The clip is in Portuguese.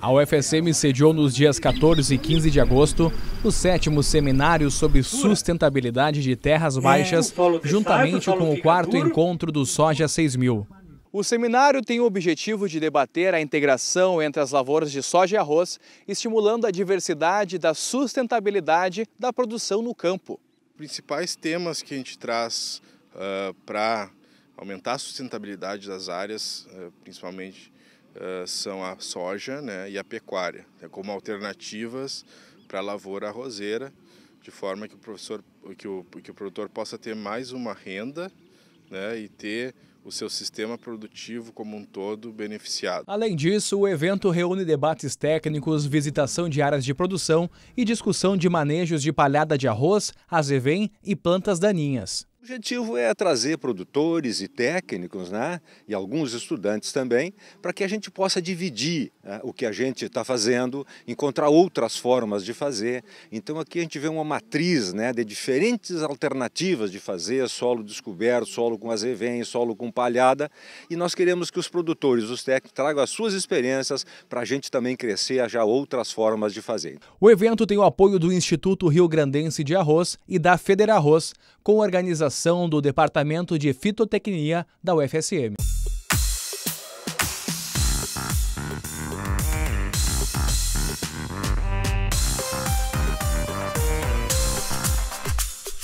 A UFSM sediou nos dias 14 e 15 de agosto o sétimo seminário sobre sustentabilidade de terras é, baixas, juntamente com o quarto encontro do Soja 6000. O seminário tem o objetivo de debater a integração entre as lavouras de soja e arroz, estimulando a diversidade da sustentabilidade da produção no campo. Os principais temas que a gente traz uh, ah, para aumentar a sustentabilidade das áreas, uh, principalmente eh, são a soja né, e a pecuária, né, como alternativas para a lavoura arrozeira, de forma que o, professor, que, o, que o produtor possa ter mais uma renda né, e ter o seu sistema produtivo como um todo beneficiado. Além disso, o evento reúne debates técnicos, visitação de áreas de produção e discussão de manejos de palhada de arroz, azevém e plantas daninhas. O objetivo é trazer produtores e técnicos, né, e alguns estudantes também, para que a gente possa dividir né, o que a gente está fazendo, encontrar outras formas de fazer. Então aqui a gente vê uma matriz né, de diferentes alternativas de fazer solo descoberto, solo com azevém, solo com palhada, e nós queremos que os produtores, os técnicos, tragam as suas experiências para a gente também crescer, já outras formas de fazer. O evento tem o apoio do Instituto Rio Grandense de Arroz e da Federarroz, com organização do Departamento de Fitotecnia da UFSM.